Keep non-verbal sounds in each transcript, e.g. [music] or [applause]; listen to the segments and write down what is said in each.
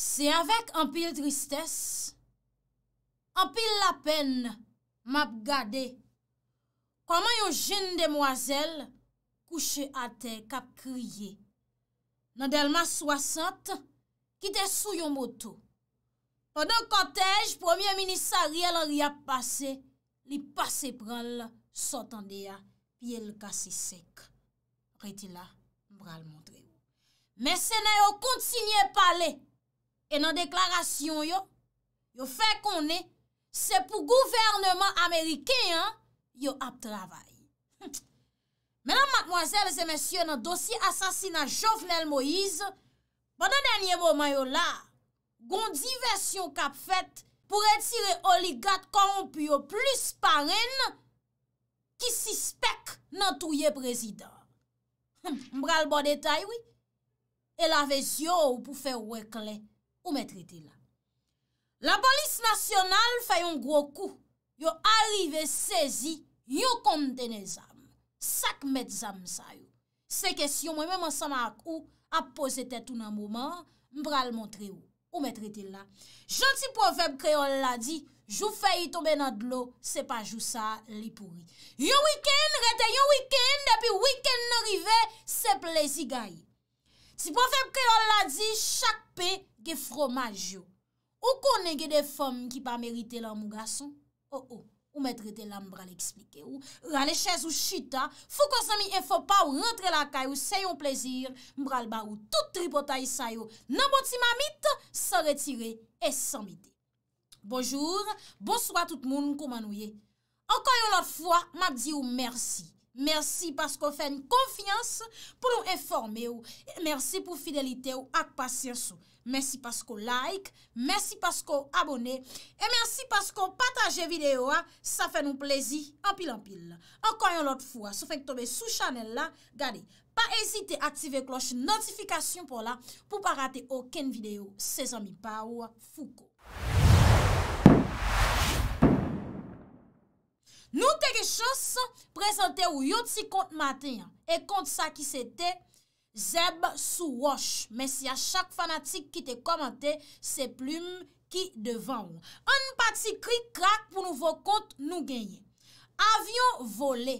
Se avèk anpil tristès, anpil la pen, map gade, koman yon jen demwazèl, kouche ate, kap kriye, nan delman swasant, kite sou yon moto. Pendan kotej, premier minisar yel an ria pase, li pase pral, sotan deya, piye l kase sek. Pre ti la, bral montre. Mè se nè yon kont sinye pale, E nan deklarasyon yo, yo fe konen, se pou gouvernement Amerikean, yo ap travay. [laughs] Menan matmwazel zemesye nan dosi asasina Jovenel Moïse, banan denye mouman yo la, gondi versyon kap fet pou retire oligat koronpyo plus paren ki sispek nan touye prezident. [laughs] Mbral bon detay, oui, e la vezyon pou fe wèk lè. Ou metri ti la? La polis nasyonal fay yon gwo kou. Yo arive sezi, yo kondene zam. Sak met zam sa yo. Se kes yon mwen mwen sanak ou, apose tet ou nan mouman, mbral montre yo. Ou metri ti la? Jouti profep kreol la di, jou fey tobe nan dlo, se pa jou sa li pouri. Yo wikend, rete yo wikend, depi wikend nan rive, se plezi gayi. Si profep kreol la di, chak pey, Ge fromaj yo, ou konen ge de fom ki pa merite la mou gason? Oh, oh, ou ou, ou mette rete lan mbra l'eksplike yo. Rane chèz ou chita, fou kon se mi enfo pa ou rentre la kayo, se yon plezir, mbra l'barou. Tout tripotay sa yo, nan boti ma mit, se retire et se mide. Bonjour, bonsoit tout moun koumanouye. Enkoyon lot fwa, mabdi ou mersi. Mersi pasko fèn konfians pou nou enforme ou. Mersi pou fidelite ou ak pasyans ou. Mersi pasko like, mersi pasko abone. E mersi pasko pataje videyo a, sa fè nou plezi anpil anpil. Ankoyon lot fwa, sou fèn tobe sou chanel la, gade. Pa ezite aktive kloche notifikasyon pou la, pou pa rate oken videyo se zanmi pa ou fuko. Nou teke chos prezante ou yot si kont maten yon. E kont sa ki sete, zeb sou wosh. Men si a chak fanatik ki te komante, se plume ki devan ou. An pati krik krak pou nouvo kont nou genye. Avion vole,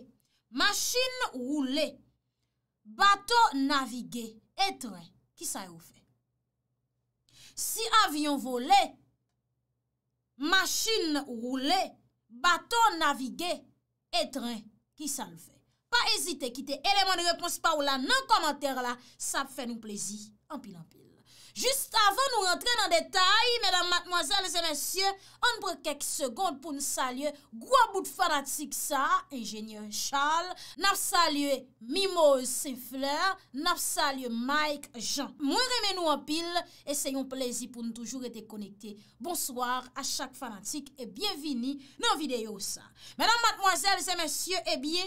machin roule, bato navige, etre. Ki sa ou fe? Si avion vole, machin roule, Bato, navige, etren ki salve. Pa ezite, kite eleman de repons pa ou la nan komenter la, sa fè nou plezi. Ampi, ampi. Jist avon nou rentre nan detay, mèdam matmoazèl, lese mèsyè, an bre kek sekond pou nou salye gwa bout fanatik sa, ingènyen Charles, nan salye Mimose Sifleur, nan salye Mike Jean. Mwen remè nou apil, e se yon plezi pou nou toujou rete konekte. Bonswar, a chak fanatik, e bie vini nan videyo sa. Mèdam matmoazèl, lese mèsyè, e eh bie,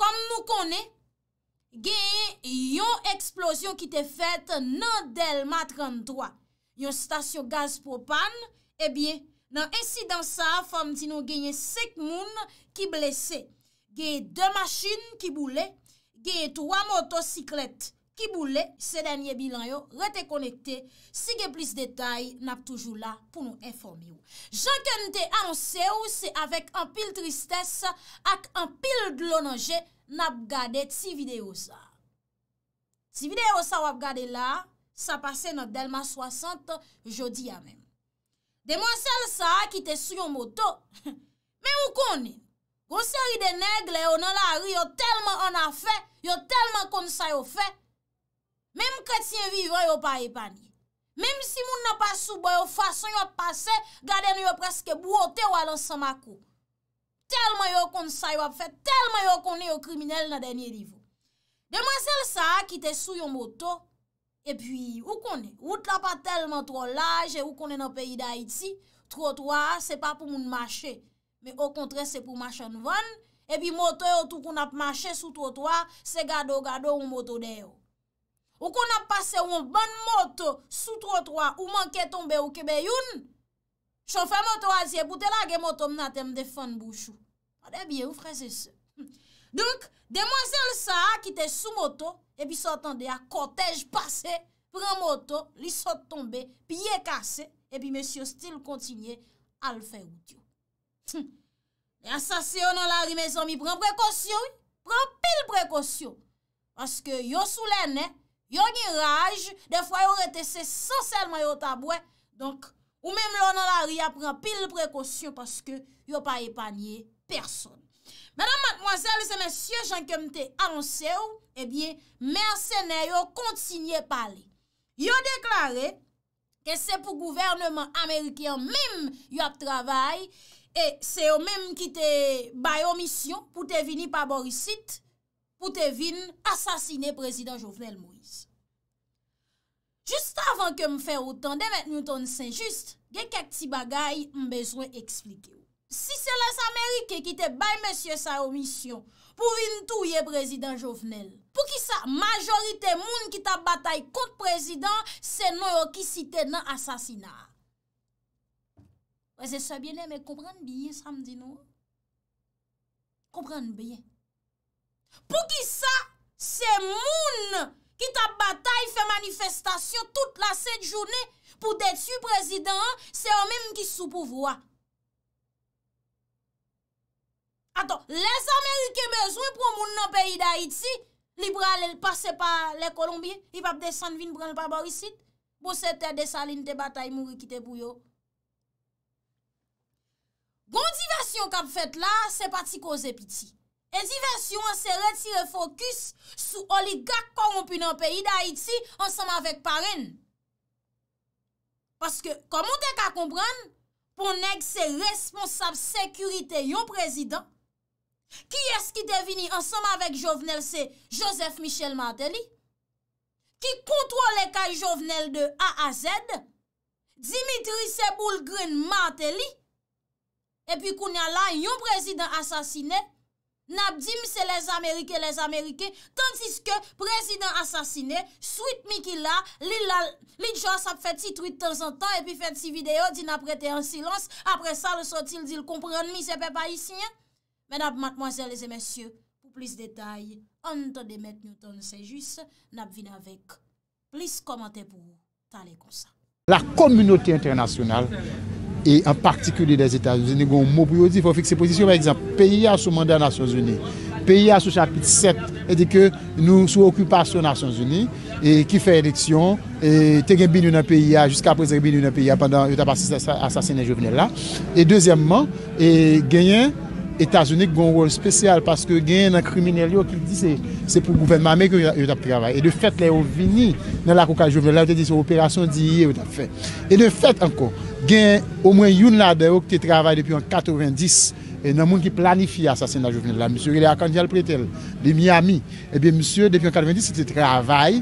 kon nou konè, gen yon eksplosyon ki te fèt nan Delma 33, yon stasyon gaz propan, ebyen eh nan insidansan fòm di nou genye sek moun ki blese. Genye de machin ki boulè, genye 3 motosiklet ki boulè, se denye bilan yo rete konekte. Si genye plis detay, nap toujou la pou nou informi ou. Jankan te anse ou se avek an pil tristès ak an pil glonanje nap gade ti videyo sa. Ti videyo sa wap gade la, sa pase nan delman 60, jodi ya men. Deman sel sa a kite sou yon moto, [laughs] men wou koni, wosè ri de negle, yo nan la ri, yo telman an a fe, yo telman kon sa yo fe. Mem kretien vivan, yo pari pani. Mem si moun nan pa sou bo, yo fason yo pase, gade nou yo preske bouote, yo alan sa mako. telman yo kon sa yo ap fet, telman yo kon yo kriminel nan denye rivo. Demansel sa a kite sou yon moto, e pi, ou kon e? Wout la pa telman tro laj, e ou kon e nan peyi da iti, trotwa se pa pou moun mache, me o kontre se pou mache an van, e pi moto yo tou kon ap mache sou trotwa, se gado gado ou moto deyo. Ou kon ap pase ou bon moto sou trotwa, ou manke tombe ou kebe yon, Chon fè moto wazye, poutè la gen moto mnatè mde fèn bouchou. Adè biye, ou freze se. Donk, demwazèl sa a, kite sou moto, epi sotande a kotej pase, prè moto, li sot tombe, piye kase, epi mèsyo stil kontinye al fè ou diyo. E asasè yo nan la rimezon, mi prèm prekosyon, prèm pil prekosyon. Paske yo sou lène, yo ni raje, defwa yo rete se sansel mayo tabwe, donk, Ou mèm lò nan la ri apren pil prekosyon paske yo pa epanye person. Mèdam matmoazèl, se mèsyè, jankèm te anonsè ou, ebyè, mèrsenè yo kontinye pale. Yo deklare ke se pou gouvernman Amerikèm mèm yo ap travay, e se yo mèm ki te bay omisyon pou te vini paborisit, pou te vini asasine prezident Jovenel Mou. Just avan ke m fè wotan, de mèt nou ton sen just, gen kak ti bagay, m bezwen eksplike ou. Si se las Amerike ki te bay mèsyè sa omisyon, pou vin tou ye prezident jovenel, pou ki sa majorite moun ki ta batay kont prezident, se nou yo ki site nan asasina. Wè se sa bienè, mè koupran biye sa mdi nou? Koupran biye. Pou ki sa se moun... Ki tap batay, fe manifestasyon tout la set jounè pou deti yu prezident an, se an menm ki sou pouvwa. Aton, les Amerike bezwen pou moun nan peyi da iti, li bral el pase pa le Kolombie, li pap desan vin branl pa barisit, bon, pou se te desaline te batay moun ki te bouyo. Gondi vasyon kap fet la, se pati koze piti. En di versyon an se retire fokus sou oligak korompi nan peyi da Haiti anseman vek parin. Paske komon dek a kompran pou neg se responsab sekurite yon prezident ki eski devini anseman vek jovenel se Joseph Michel Martelly ki kontrole kay jovenel de A a Z Dimitri Sebulgrin Martelly epi koun ya la yon prezident asasine Nap di mse les Amerike, les Amerike, tandis ke prezident asasine, suit mi ki la, li lal, li djons ap fet si tweet tenzantan, epi fet si video, di nap rete en silans, apre sa le sotil di l kompron mi sepe pa isi. Menab matmosele zemesye, pou plis detay, an ton demet nou ton sejus, nap vin avek. Plis komante pou ta le konsa. La komunote internasyonal e an partikule des etats nou zene goun mou priodi, fò fik se pozisyon peya sou mandat Nasyons Unie peya sou chapit 7 nou sou okupasyon Nasyons Unie ki fè eleksyon te gen bin nou nan peya jiska apre zek bin nou nan peya pendant yon tapas asasine jovenel la e dezyemman, genyen Etazounik goun wol spesyal paske gen nan krimine li yo ki di se pou gouvenman me ki yo tap travay. E de fet le yo vini nan la koukal jovenel la ou te di sou operasyon di ye yo tap fe. E de fet anko gen o mwen yon la de yo ki eh te travay depi an 90 nan moun ki planifi asasyen la jovenel la. Monsur ili a kandyal pre tel, li Miami. E bi monsur depi an 90 se te travay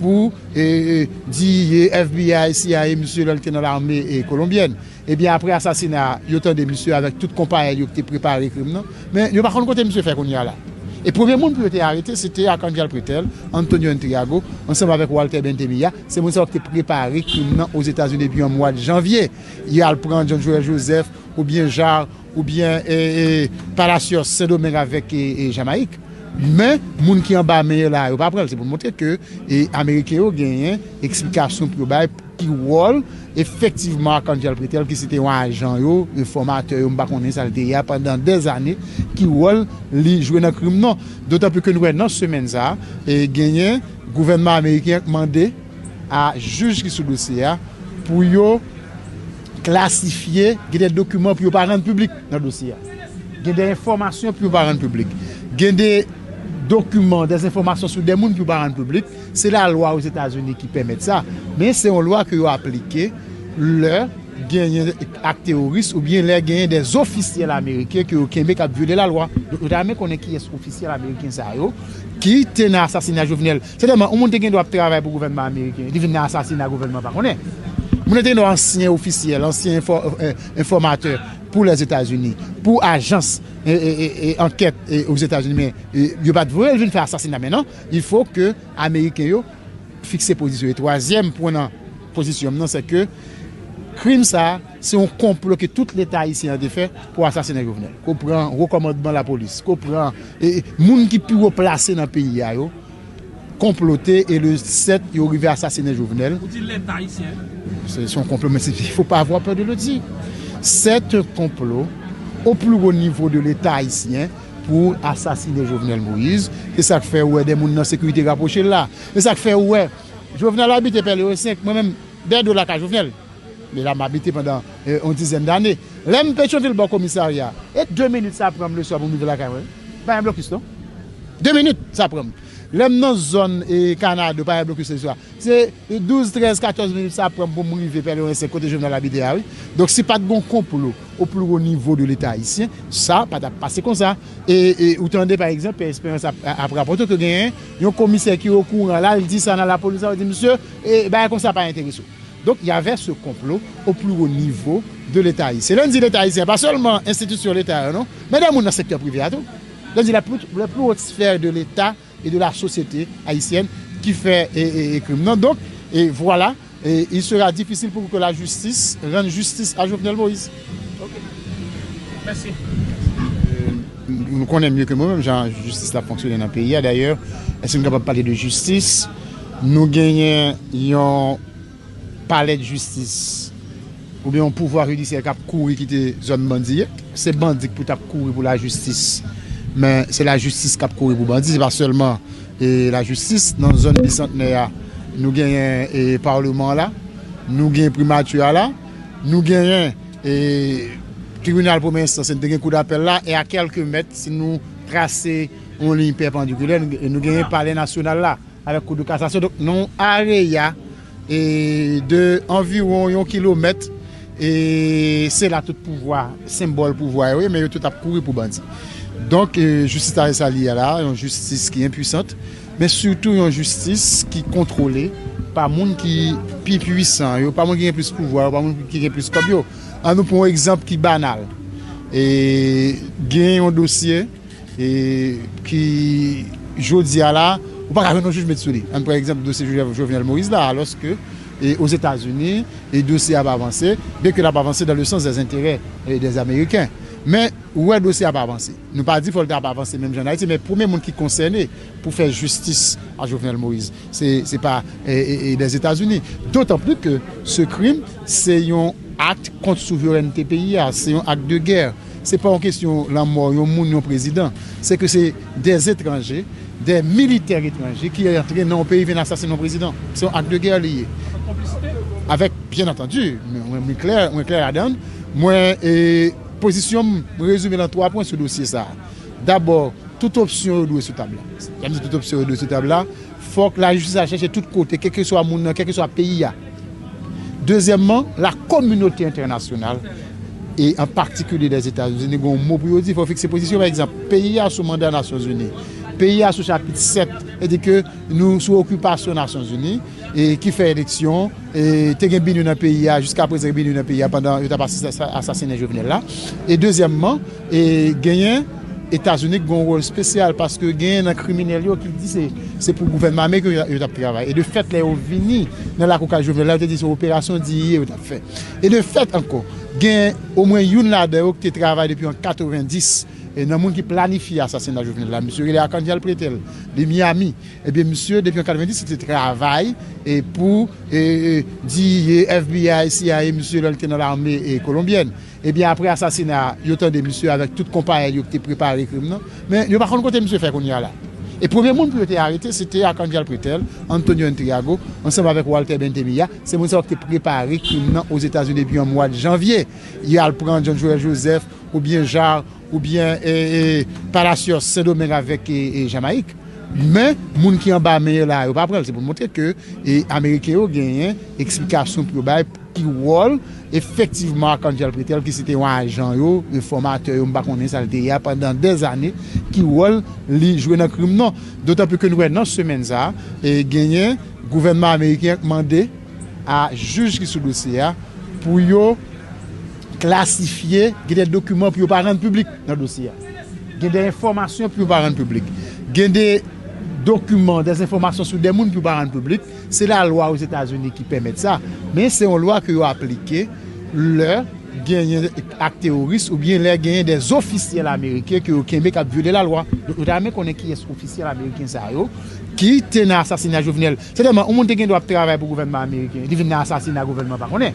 pou di ye FBI, CIA, monsur lal te nan la ame kolombiyen. Eh, Ebyen apre asasina yotan de msye avèk tout kompanyen yot te prepare koum nan. Men yon bakan kote msye fèkoun ya la. E pouve moun pouve te arete, se te akande yal pritel, Antonio Ntriago, ansèm avèk Walter Bentemiya, se moun sa wak te prepare koum nan ouz etasyon debi yon mwa de janvye. Yal pran John Joseph, oubyen Jarre, oubyen Palacio Sedomeravek e Jamaik. Men moun ki yon ba me la, yon pa prel, se pou mwote ke, e Amerike yo genyen, eksplikasyon pou yon baye, ki wol efektivman kan di alpre tel ki se te wan ajan yo informate yo mba konen sa de ya pandan de zane ki wol li jwe nan krim nan. Dota pe ke nou nan semen za, genye gouvernement Amerikien kman de a juj ki sou dosye ya pou yo klasifiye genye dokumen pou yo parante publik nan dosye ya. Genye de informasyon pou yo parante publik. Genye de dokumen, des informasyon sou demoun pou baran publik, se la lwa ou zétazouni ki pèmèd sa. Men se yon lwa ki yo aplike, le genyen ak teoris, ou bien le genyen des ofisyel ameriken ki yo kemèk ap vye de la lwa. Yon damè konen ki yes ofisyel ameriken sa yo, ki tena asasina jouvnel. Se deman, ou moun te gen do ap travè pou gouvenman ameriken, li vina asasina gouvenman pa konè. Moun ete nou ansyen ofisyel, ansyen eh, informateur pou les Etats-Unis, pou ajans enket eh, eh, non? non, pou les Etats-Unis. Moun ete nou ansyen ofisyel, ansyen informateur pou les Etats-Unis, pou agens enket pou les Etats-Unis. Komplote e le 7 yo rive asasine Jouvenel. Ou ti lè taïsien? Se son komplo, men se di, fò pa avò apèr de lò ti. Sè te komplo, o plou gò nivò de lè taïsien, pou asasine Jouvenel Mouise, e sa k fè wè, de moun nan sekurite rapoche la. E sa k fè wè, Jouvenel lò abite pe lè O5, mè mèm, bè dò laka Jouvenel. Mè lò m'abite pèndan on dizèm d'anè. Lè m'pechon vil bò komissaria. E dè mè mè mè mè mè mè mè mè mè mè lèm nan zon e kanad de parè e bloku se sou a se 12, 13, 14 min sa prèm pou mouni vè pèlè wè se kote jèm nan la bidè a wè donk se pat gon komplo ou plou ou nivou de l'Etat ici sa pat ap pase kon sa e ou tande par exemple ap rapote ke gen yon komise ki ou kouran la il di sa nan la polisa ou di msè e eh, bay kon sa pa intere sou donk y ave se komplo ou plou ou nivou de l'Etat ici lèm di l'Etat ici pa solman institut sur l'Etat mèdè non? moun nan sektè privyatou lèm di lèm plou ou sfer de l E de la sosyete Haitien Ki fè ekrim Non, donk, e vwala E il sèra difisil pou pou ke la justis Ren justice a Jofnel Moïse Ok, mersi Mou konè mlye ke mwem Jans justice la fonksyon en apè Ya d'ayèr, esen kap ap pale de justice Nou genyen yon Pale de justice Ou byon pou vwa rilis E kap kouri ki te zon bandi Se bandi pou tap kouri pou la justice men se la justis kap kouye pou bandi se pa selman e, la justis nan zone bicentenaya nou genyen e, parlement la nou genyen primatua la nou genyen e, tribunal pou men sasen te genyen kou d'apel la e a kelke met si nou trase on lin perpandikule nou genyen pale nasyonal la alè kou d'okasasyon nou are ya de anviron yon kilometre se la tout pouvoi sembol pouvoi men yo tout ap kouye pou bandi Donk, euh, justice a re sali ala, yon justice ki impuisante, men surtout yon justice ki kontrole pa moun ki pi puisan, yo pa moun ki gen plis pouvoi, yo pa moun ki gen plis kabyo. An nou pou mwen ekzamp ki banal, gen yon dosye ki jodi ala, ou pa karen yon juj Metsuri, an pou ekzamp dosye Jovinal Moïse la, loske os Etats-Unis, yon dosye ap avanse, ben ke la ap avanse dan le sens des intere des Amerikens. Men, wèl dosè ap avansè. Nou pa di folte ap avansè, men jannalite, men pou men moun ki konsenè, pou fè justice a Jovenel Moïse. Se pa, e des Etats-Unis. Doutan plou ke, se krim, se yon akte kont souveren te peyi a, se yon akte de gèr. Se pa wèl kèsyon lan moun, yon moun yon prezidant. Se ke se des etranjè, des militer etranjè, ki yon peyi ven asasyon yon prezidant. Se yon akte de gèr liye. Avèk, bien atendu, mwen mwen kler, mwen kler adan, mwen e... Pozisyon mou rezume nan 3 pwen sou dosye sa. Dabor, tout opsyon ou dwe sou tablan. Yami tout opsyon ou dwe sou tablan. Fok la jysi sa chèche tout kote, keke sou a mounan, keke sou a peyi ya. Dezyèmman, la komynoti internasyonal, e an partikule des Etats-Unis, goun mou priodi, fò fik se pozisyon, peyi ya sou mandan Nasyons-Unis. Pya sou chapit 7, edi ke nou sou okupasyon Nasyon Zuni, ki fe eleksyon, te gen bin yon Pya, jiska prezere bin yon Pya, yon ta pasi sasene jovenel la. E dezyemman, genyen Etasyonik gon wol spesyal, paske genyen nan krimine li yo ki di se pou gouvenman me, yon ta pravay. E de fet, le yo vini nan la koukal jovenel la, yon te di sou operasyon, di yon ta fe. E de fet anko, genyen, o mwen yon la de yo ki te travay depi an 90, nan moun ki planifi asasina jovenel la. Eh monsur, eh il y a kandyal pretel, de Miami. Ebyen monsur, depi an 90, se te travay, e pou di FBI, CIA, monsur, lal tenal arme e kolombien. Ebyen apre asasina, yo ten de monsur, avek tout kompanyen yo ki te prepare krim nan. Men, yo bakon kote monsur fekoun ya la. E pouve moun ki te arete, se te a kandyal pretel, Antonio Ntriago, ansenba vek Walter Bentemiya, se monsur ki te prepare krim nan ouz etasyon debi an moun janvye. Ya al pran John Jouel Joseph, ou bien Ou byen e, e, parasyon Sè do mèk avèk e, jamaik Mè moun ki yon ba mè yon la Yon pa prel, se pou mwotre ke Amerike yo genyen eksplikasyon pou yon bay Ki wol, efektivman Kan jèl pritèl, ki sè te wè an jan yo Yon formatè yon mba konen saldè ya Pendan dèz anè, ki wol Li jwè nan krum nan, dotan pou ke nou wè nan Sè men za, genyen Gouvenman Amerike yon kouman de A juj ki sou dosè ya Pou yo klasifiye, gen de dokumen pou yon parent publik nan dosiya. Gen de informasyon pou yon parent publik. Gen de dokumen, de informasyon sou demoun pou yon parent publik, se la lwa ouz Etasouni ki pemet sa. Men se yon lwa ki yo aplike, le genyen ak teoris ou bien le genyen de ofisyel Amerike ki yo kembe kap vyode la lwa. Yon damen konen ki es ofisyel Amerike sa yo ki tena asasina jovenel. Se deman, oumonte gen do ap trabay pou govenman Amerike li vina asasina govenman pa konen.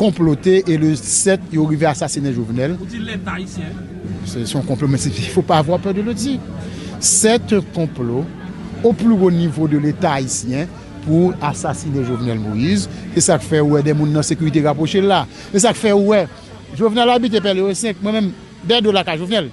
Komplote e le 7 yo rive asasine jovenel Ou ti lè taïsien Son komplo men se di Fou pa avou apèr de lò ti 7 komplo Ou plou gò nivou de lè taïsien Pou asasine jovenel mou iz E sa k fè wè de moun nan sekurite rapoche la E sa k fè wè Jovenel wabite pe lè ou e 5 Mwen mèm bè do laka jovenel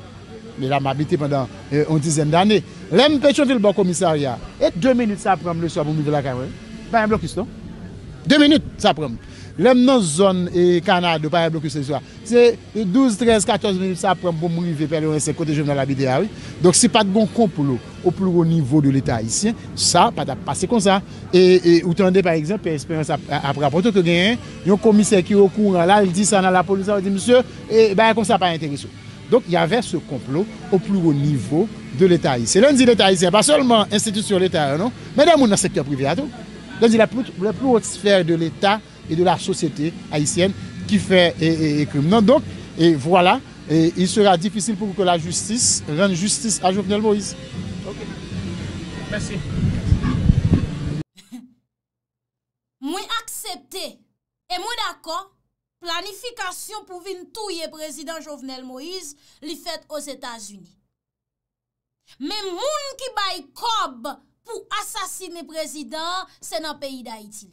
Mè la mabite pèndan 11 dizèm d'anè Lè mè pe chon vil bò komisaria E 2 minout sa prèm le sop mou mive laka mè 2 minout sa prèm Lèm nan zon e kanar de parè e bloku se sou a, se 12, 13, 14 min sa prèm pou mouri veper lèm se kote jèm nan la bidè a wè. Donk se pat goun kouplo ou plou ou nivou de l'Etat ici, sa pat ap pase kon sa. E, e ou tande par exemple, ap rapportou ke gen, yon komise ki ou kouran la, il di sa nan la polisè, ou di msè, e eh, bay kon sa pa intèresou. Donk y avè se kouplo ou plou ou nivou de l'Etat ici. Lèm di l'Etat ici, ap pa solman institut sur l'Etat, mèdè moun nan sektè privyatou, et de la société haïtienne qui fait et crime. Non, donc, voilà, il sera difficile pour que la justice rende justice à Jovenel Moïse. Ok. Merci. Moui aksepté et moui d'accord planifikasyon pou vintouye président Jovenel Moïse li fète aux Etats-Unis. Mais moun ki bay kob pou asasine président se nan peyi d'Haïti.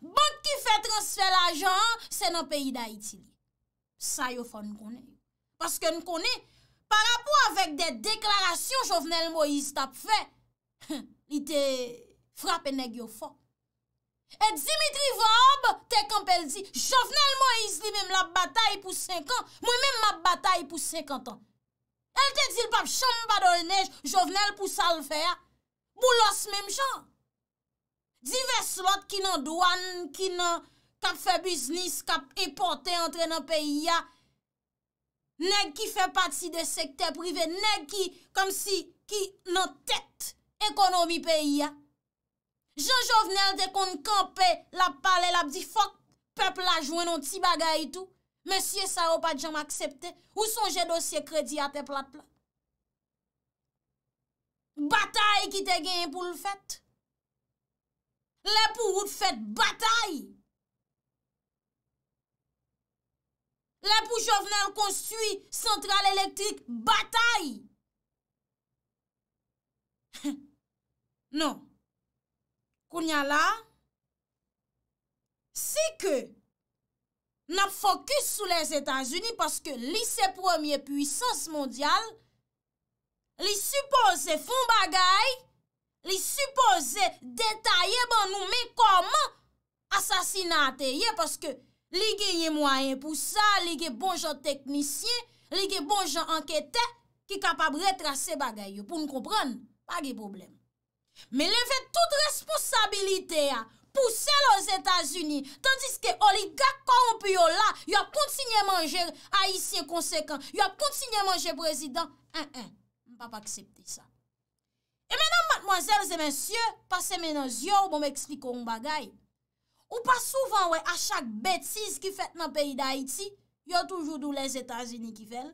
Bonk ki fè transfè la jan, sè nan peyi da iti. Sa yo fò nou konè. Paske nou konè, par apò avèk de deklarasyon Jovenel Moïse tap fè, li te frapè neg yo fò. E Dimitri Vohob te kampel di, Jovenel Moïse li mèm la batay pou 5 an, mèm mèm la batay pou 50 an. El te di l pap chanm pa do le nej, Jovenel pou sal fè ya, pou los mèm chanm. Divers lot ki nan douan, ki nan kap fe biznis, kap epote entre nan peyi ya. Neg ki fe pati de sekte prive, neg ki kom si ki nan tet ekonomi peyi ya. Jean Jovenel te kon kampè, lap pale, lap di fok, peple la jwen nan ti bagay itou. Monsie sa yo pati jan m'aksepte, ou sonje dosye kredi ate plat la. Batae ki te gen pou l'fet. Lè pou oud fèt bataï. Lè pou jòvnen konstuit sentral elektrik bataï. [laughs] Non. Kounya la, se ke nap fokus sou les Etats-Unis paske li se premier puissance mondial li suppose se fon bagay lè li suppose detaye ban nou, men koman asasinateye, paske li genye mwayen pou sa, li gen bon jan teknisyen, li gen bon jan anketen, ki kapab retrasse bagay yo, pou nou kompran, bagye problem. Men leve tout responsabilite ya, pou sel os Etats-Unis, tandis ke ol li gaka anpuyo la, yo kontinye manje aisyen konsekant, yo kontinye manje prezident, en en, mpa pa aksepti sa. E mè nan matmoazèl zè mè sè, pasè mè nan zyò ou mè mè eksli kon bagay. Ou pa souvan wè, a chak bètiz ki fèt nan peyi d'Haïti, yo toujou d'ou les Etats-Unis ki fèl.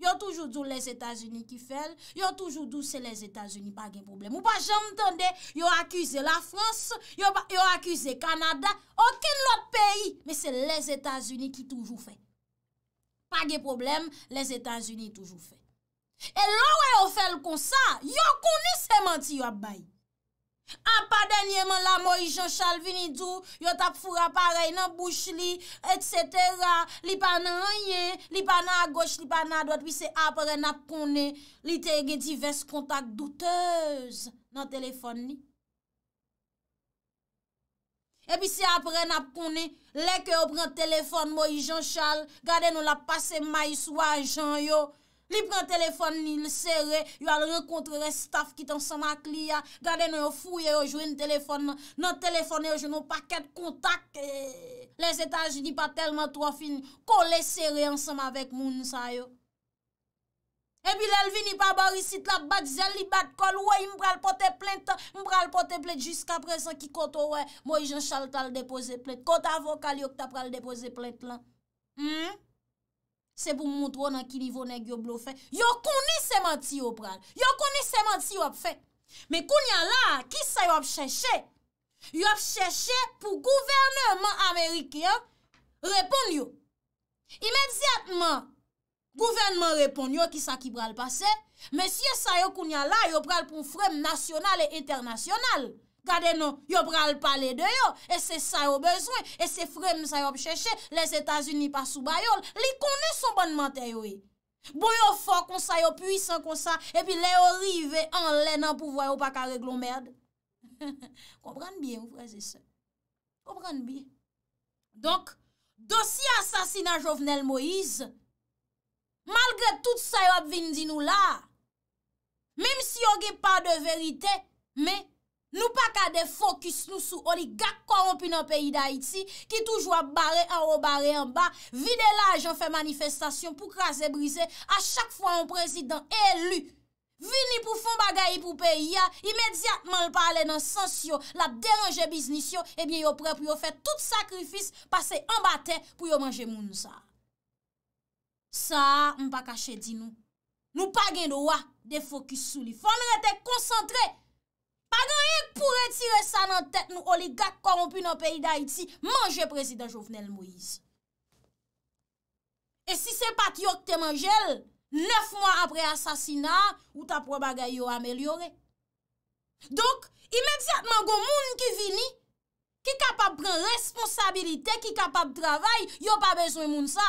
Yo toujou d'ou les Etats-Unis ki fèl. Yo toujou d'ou se les Etats-Unis pa gen problem. Ou pa jè m'tendè, yo aküze la Frans, yo aküze Kanada, okèn lòt peyi, mè se les Etats-Unis ki toujou fèl. Pa gen problem, les Etats-Unis toujou fèl. E lò wè yon fèl kon sa, yon koni se manti yon bay. A pa denye man la mou yon chal vinidou, yon tap fura parey nan bouch li, et setera, li pa nan a ye, li pa nan a goch, li pa nan a doat, pi se ap re nap koni, li te gen divers kontak doutez nan telefon ni. E pi se ap re nap koni, leke yon pren telefon mou yon chal, gade nou la pase may sou a jan yo, Li pre telefon ni le sere, yo al rekontre le staf kit ansama ak li ya, gade nou yo fouye yo jwene telefon, nou telefon yo jwene paket kontak, e, les etaj ni pa telman trofin, kon le sere ansama avèk moun sa yo. Ebi lèl vini pa barisit la, bat zèl li bat kol, wèy mpral pote plènt, mpral pote plènt, jisk apresan ki koto wè, mwèy jen chal ta l depose plènt, kota avokal yo kota pral depose plènt lan. Hmm? Se pou moutro nan ki li vonek yo blo fe. Yo koni seman ti yo pral. Yo koni seman ti yo ap fe. Me koni la, ki sa yo ap cheshe? Yo ap cheshe pou gouverneman Amerike yo repon yo. Imediatman, gouverneman repon yo ki sa ki pral pase. Me siye sa yo koni la, yo pral pou frem nasyonal e internasyonal. Kade nou, yo pral pale de yo, e se sa yo bezwen, e se frem sa yo bcheche, les Etats-Unis pa sou bayol, li kone son ban mante bon, yo e. Bo yo fok kon sa yo pwisan kon sa, e pi le yo rive an [laughs] lè nan pou voyo pa ka reglon mèrd. Kompran biye mwen prese se. Kompran biye. Donk, dosi asasina jovnel Moïse, malgre tout sa yo ap vin di nou la, mèm si yo ge pa de verite, mè, Nou pa ka de fokus nou sou Oni gag korompi nan peyi da iti Ki toujwa bare an ou bare an ba Vi de la jan fe manifestasyon Pou kras e brise A chak fwa an prezident elu Vini pou fon bagay pou peyi ya Imediatman l pale nan sens yo La deranje biznis yo Ebyen eh yo pre pou yo fe tout sakrifis Pase an ba te pou yo manje moun nou sa Sa Mpa kache di nou Nou pa gen do wa de fokus sou li Fon rete konsantre Pagan yon pou retire sa nan tèt nou oligat korompi nan peyi da iti, manje prezident Jovenel Moise. E si se pat yon te manjel, nef mwa apre asasina, ou ta prou bagay yon amelyore. Donk, imediatman goun moun ki vini, ki kapab pren responsabilite, ki kapab travay, yon pa bezwen moun sa.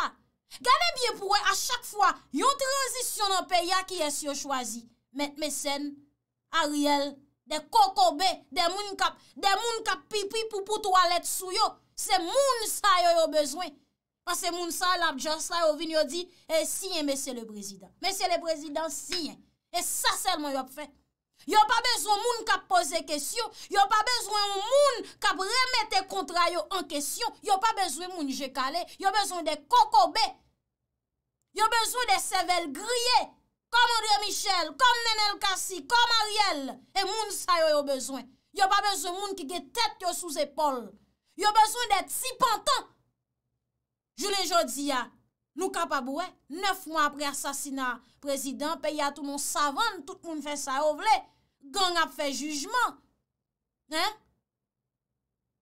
Gane bie pou we a chak fwa, yon tranzisyon nan peyi a ki es yon chwazi. Met Messen, Ariel, De kokobe, de moun kap pipi pou pou toalet sou yo. Se moun sa yo yo bezwen. A se moun sa, la bja sa yo vin yo di, e siyen mese le prezident. Mese le prezident, siyen. E sa selman yo ap fe. Yo pa bezwen moun kap pose kesyon. Yo pa bezwen moun kap remete kontra yo an kesyon. Yo pa bezwen moun jekale. Yo bezwen de kokobe. Yo bezwen de sevel griye. Koman Rye Michel, koman Nenel Kassi, koman Ariel. E moun sa yo yo bezwen. Yo pa bezwen moun ki ge tet yo sou zepol. Yo bezwen det si pantan. Julen Jodia, nou kapabou, nef moun apre asasina prezident, pe ya tout moun savane, tout moun fè sa ovle, gang ap fè jujman.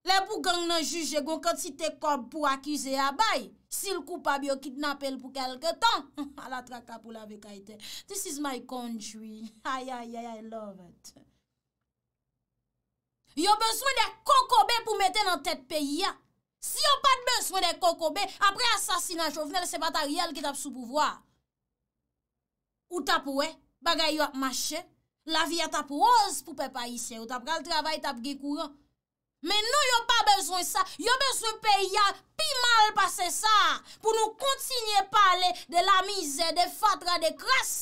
Le pou gang nan juje, goun konti te kob pou akize abay. Si l koupa bi yo kidnap el pou kelke tan, ala [laughs] traka pou la vekaiten. This is my country, ayayayay, [laughs] I love it. Yo beswen de kokobe pou meten nan tet peyi ya. Si yo pat beswen de kokobe, apre asasina chouvenel, se pata real ki tap sou pouvoa. Ou tap we, eh? bagay yo ap mache, la vi a tap oz pou pepa isen, ou tap kal travay tap ge kouran. Men nou yo pa bezwen sa, yo bezwen peyi ya pi mal pase sa, pou nou kontinye pale de la mize, de fatra, de kras,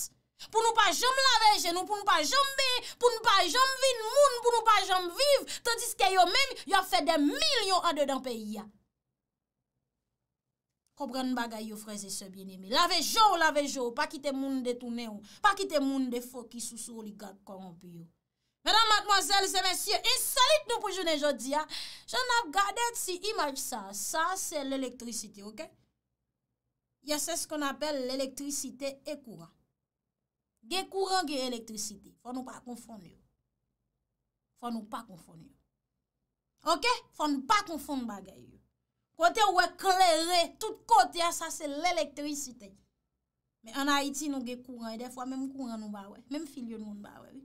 pou nou pa jom lave genou, pou nou pa jom be, pou nou pa jom vin moun, pou nou pa jom viv, tadis ke yo men yo fe de milyon ade dan peyi ya. Kobren bagay yo freze se bien eme, lave jo, lave jo, pa kite moun detounen ou, pa kite moun defo ki sou sou li gad korompi yo. Madame, mademoiselle, sè messieurs, insalit nou pou jounen jodi ya, joun ap gade ti imaj sa, sa se l'elektrisite, ok? Ya se skon apel l'elektrisite ekouran. Gekouran gen elektrisite, fò nou pa konfon yon. Fò nou pa konfon yon. Ok? Fò nou pa konfon bagay yon. Kote wè klerè, tout kote ya ah, sa se l'elektrisite. Men an Haiti nou gekouran, e defwa menm kouran nou ba wè, menm fil yon nou ba wè wè.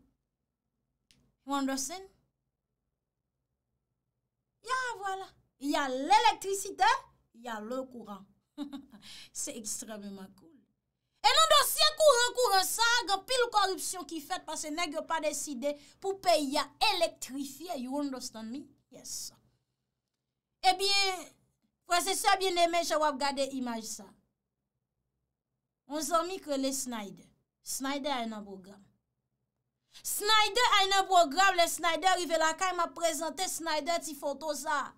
Wanda sen? Ya, wala. Ya l'elektrisite, ya l'e kuran. Se [laughs] ekstrememan kou. E nan dosye kou, kou re kou re sa, gan pil korupsyon ki fet, pase negyo pa deside, pou pe ya elektrifye. You understand me? Yes. E eh bie, kwa se se bie nemen, chawap gade imaj sa. On se omikre le Snyder. Snyder a en avogam. Snayder ay nan program le Snayder rive la ka y ma prezante Snayder ti foto za.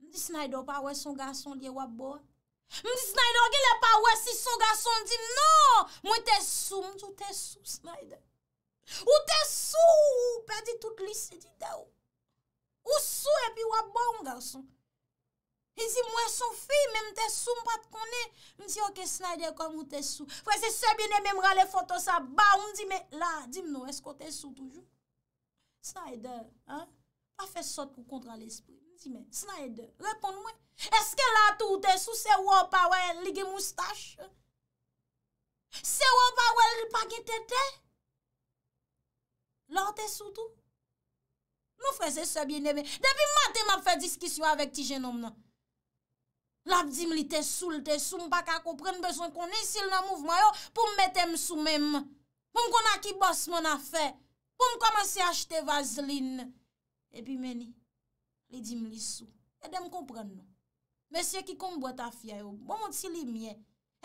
Mdi Snayder pa we son gason diye wap bo. Mdi Snayder gile pa we si son gason diye. Non! Mwen te sou. Mwen te sou Snayder. Mwen te sou! Perdi tout lisididè ou. Mwen te sou epi wap bo mwen gason. E zi mwen sou fi, mwen te sou mpate konen. Mwen zi, ok, Snyder kon mwen te sou. Fwese, sebi neme mwen rale foto sa ba, mwen zi me, la, dim nou, esko te sou toujou? Snyder, an, pa fe sot mwen kontra l'espo. Mwen zi me, Snyder, repon mwen. Eske la tou te sou, se wop awen ligye moustache? Se wop awen ripagye tete? La, te sou tou? Mwen non, fwese, sebi neme, devin mati mwen fe diskisyon avek ti genom nan. Lap di m li te sou, te sou, m pa ka kompren beswen koni sil nan mouvman yo pou m mette m sou menm. Pou m kon a ki bos moun a fe, pou m komanse achte vazeline. E pi meni, li di m li sou. E de m kompren nou. Meseye ki kon m bote a fia yo, m pou bon mouti li mye.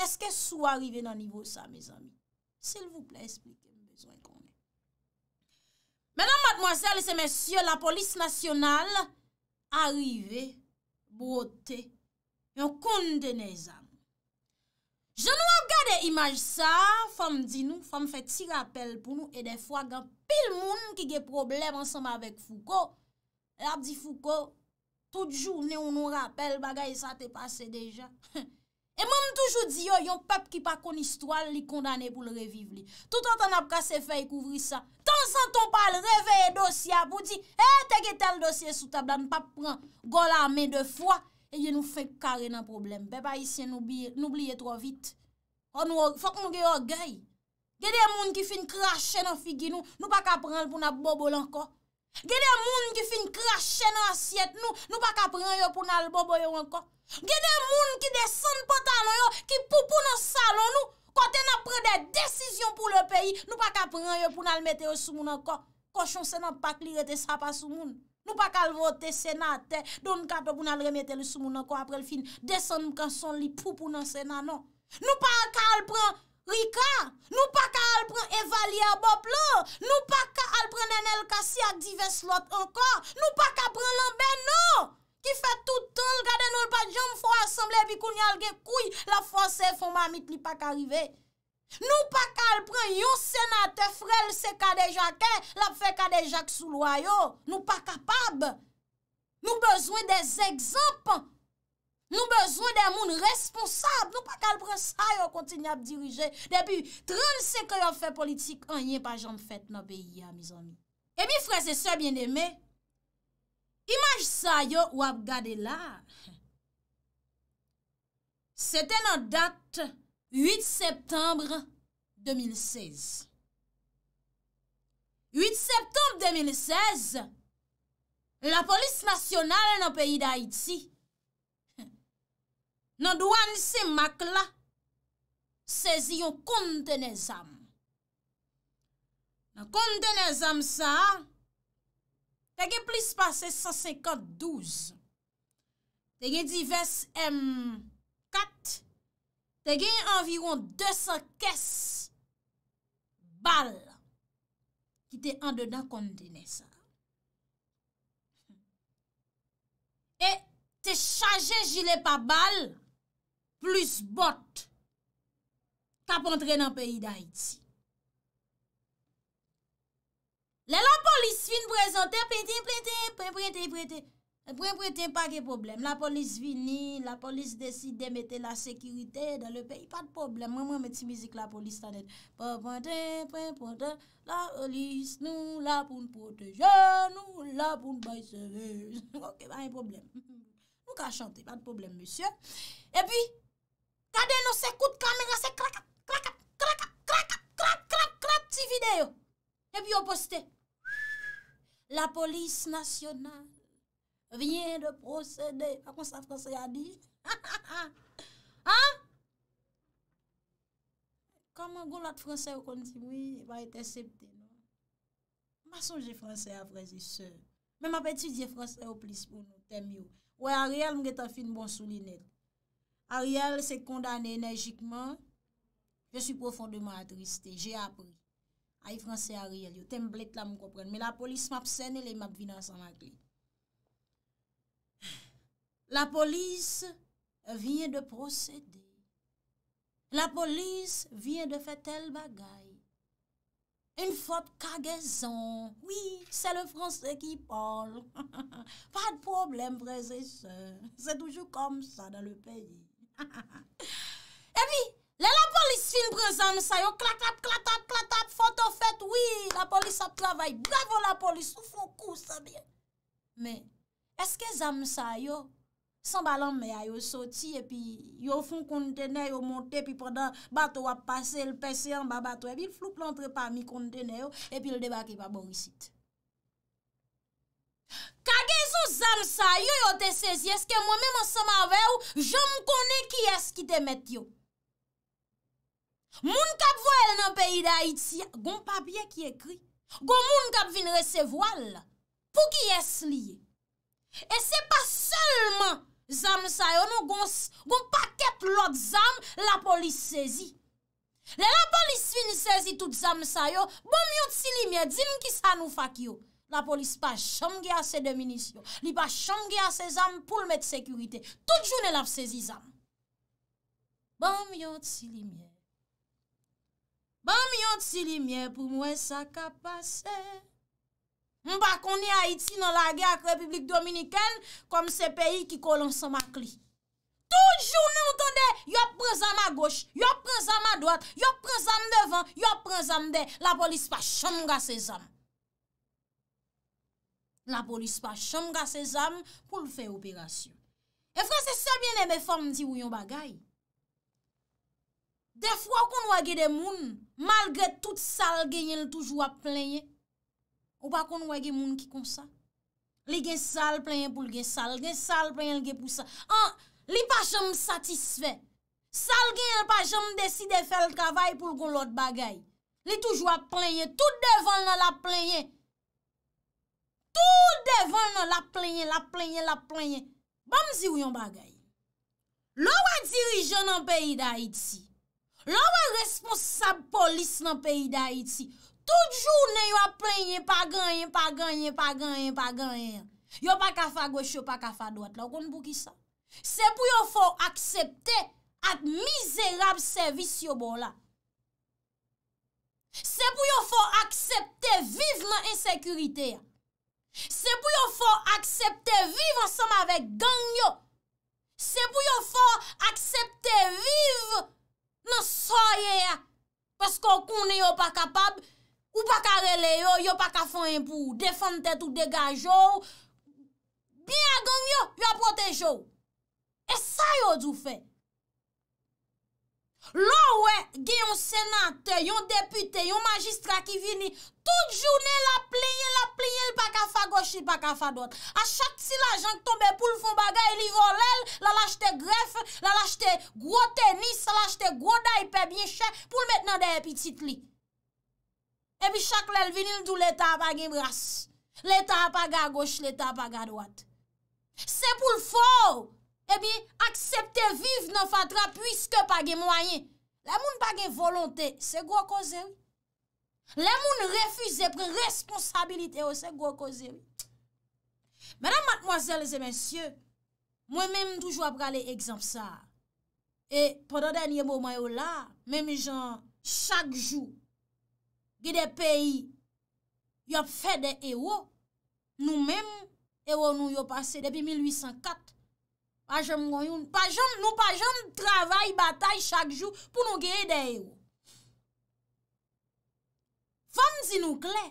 Eske sou arive nan nivou sa, mizan? Sil vouple, espe, m bezwen koni. Menan madmoase, alese meseye, la polis nasyonal arive, bote. Yon konde de ne zan. Je nou ap gade imaj sa, fam di nou, fam fe ti rappel pou nou, e defwa gant pil moun ki ge problem ansanba vek fuko, la e ap di fuko, tout jouni ou nou rappel bagay sa te pase deja. [laughs] E moun toujou di yo, yon pep ki pa koni stoal li kondane pou le reviv li. Tout an tan ap kase fe yi kouvri sa. Tan san ton pal reveye dosya pou di, e teke tel dosye sou tab dan pap pran go la men defwa, Eye nou fè kare nan problem. Beba yi sè nou blye tro vit. Fòk nou ge yo gey. Ge de moun ki fin krashe nan figi nou, nou pa ka pran pou nan bobo lanko. Ge de moun ki fin krashe nan asyet nou, nou pa ka pran yo pou nan bobo lanko. Ge de moun ki desen potano yo, ki poupou nan salo nou, kote nan pre de desisyon pou le peyi, nou pa ka pran yo pou nan mete yo sou moun lanko. Koshon se nan pak li rete sa pa sou moun. Nou pa ka al vote senate, don ka pe pou nan remete le soumoun anko apre l fin, desan nou ka son li pou pou nan senanon. Nou pa ka al pren Rika, nou pa ka al pren Evalia Boplo, nou pa ka al pren Nenel Kassi ak Diveslot anko, nou pa ka pren Lambe non. Ki fe tout ton l kade nou l pa jom fwa asemble bi koun nyal ge kouy la fwa se fwa mamit li pa ka rivey. Nou pa kal pren yon senate frel se kade jakè, l ap fe kade jak sou lwayo. Nou pa kapab. Nou bezwen de zekzop. Nou bezwen de moun responsab. Nou pa kal pren sa yo kontin ap dirije. Depi 30 se kaya fe politik, anye pa jan fèt nan beyi ya, mizan mi. E mi frel se se bien deme, imaj sa yo wap gade la. Se te nan dat... 8 septembre 2016 8 septembre 2016 La polis nasyonal nan peyi da iti Nan douan se mak la Sezi yon konde ne zan Nan konde ne zan sa Tege plis pase 152 Tege divers M4 te genye anviron 200 kes bal ki te andedan kondene sa. E te chaje jile pa bal plus bot kap entre nan peyi da iti. Le lan polis fin prezante, prete, prete, prete, prete, prete, Pwen pwen ten pa gen problem. La polis vini, la polis desi demete la sekirite dan le peyi. Pa de problem. Mwen mwen meti mizik la polis tanen. Pwen pwen ten, pwen pwen ten. La polis nou la pou n'poteje. Nou la pou n'bay seve. [laughs] Ok, pa de problem. Mwen [laughs] ka chante, pa de problem, monsye. E pi, kade nou se koute kamen, nou se krakap, krakap, krakap, krakap, krakap, krakap, krakap, krakap, ti video. E pi, yo poste. La polis nasyonal. Rien de prosede. A kon sa franse a di? Ha ha ha! Ha? Kan mwen goun la franse yo kontibwi, va ete septe. Ma son je franse apre, je se. Men ma peti je franse yo plis pou nou tem yo. Ouè a real mwen gete an fin bon souline. A real se kondane enerjikman. Je sou profondement atristé. Je apri. A y franse a real yo. Tem blek la mwen kopren. Men la polis map sene, le map vinans an akli. La polis vye de prosede. La polis vye de fe tel bagay. Un fote kagezon. Oui, se le franse ki parle. [laughs] Pa de problem breze se. Se toujou kom sa dan le peyi. E pi, le la polis fin breze am sayo. Klap klap klap klap klap klap. Fote fete, oui. La polis ap travay. Bravo la polis. Soufou kous. Mais, eske zame sayo? San balan me a yo soti epi yo fon kontene yo monte epi podan bato wap pase l pesen ba bato epi l flouk lantre pa mi kontene yo epi l deba ki pa bomisit. Kage sou zan sa yo yo te sezi eske mwen mè mwen san ma ve ou jom kone ki eski te met yo. Moun kap voel nan peyi da iti ya goun papye ki ekri. Goun moun kap vin rese voal pou ki es liye. E se pa solman. Zam sa yo nou goun paket lot zam, la polis sezi. Le la polis fin sezi tout zam sa yo, bom yon tsi li miye, din ki sa nou fak yo. La polis pa chanm ge a se deminisyon, li pa chanm ge a se zam pou l met sekurite. Tout joun el ap sezi zam. Bom yon tsi li miye. Bom yon tsi li miye pou mwen sa kapase. Mba koni Haiti nan lage ak Republik Dominiken kom se peyi ki kolonsan makli. Toujou nou tonde yo prezame a goch, yo prezame a doat, yo prezame devan, yo prezame de. La polis pa chomga se zam. La polis pa chomga se zam pou l fe operasyon. E franse sebyen e me fom di ou yon bagay. De fwa kon wage de moun, malgre tout sal genye l toujou a plenye, Ou pa kon wè gen moun ki konsa? Li gen sal, plenye pou l gen sal. Gen sal, plenye l gen pou sal. Li pa jom satisfe. Sal gen, li pa jom desi de fèl kavay pou l kon lot bagay. Li toujwa plenye. Tout devan nan la plenye. Tout devan nan la plenye, la plenye, la plenye. Bamzi ou yon bagay. Lo wè dirijon nan peyi da iti. Lo wè responsab polis nan peyi da iti. Lo wè dirijon nan peyi da iti. Toujou nen yo aprenye pa ganyen, pa ganyen, pa ganyen, pa ganyen. Yo pa kafa gweche, yo pa kafa dwat. La kon pou ki sa. Se pou yo fò aksepte at mizerab servis yo bon la. Se pou yo fò aksepte vive nan ensekurite ya. Se pou yo fò aksepte vive ansanm avek gang yo. Se pou yo fò aksepte vive nan soye ya. Pwesko kounen yo pa kapab... Ou pa ka rele yo, yo pa ka fon yon pou defante tout degaj yo. Bi a gang yo, yo a protej yo. E sa yo djou fe. Lo we, gen yon senante, yon depute, yon magistra ki vini, tout jounen la pli, yon la pli, yon pa ka fa goshi, pa ka fa dot. A chak si la jank tombe pou l'fon bagay, li rolel, la lajte gref, la lajte gwo tenis, la lajte gwo daype bien chè, pou l'met nan de epi titli. Ebi chak lèl vinil dou l'Etat apage bras. L'Etat apage a goch, l'Etat apage a doat. Se pou l'for, ebi aksepte viv nan fatra pwiske apage mwayen. Lè moun apage volante, se gwo koze. Lè moun refuze, pre responsabilite, oh, se gwo koze. Mèdam matmoazèl zè mensyè, mwen mèm toujwa prale egzamsa. E pwantan denye mwomayou la, mèm jan chak jou, ki de peyi yop fè de ewo, nou mèm ewo nou yop asè depi 1804, nou pa jom travay batay chak jou pou nou geye de ewo. Fèm zi nou kle,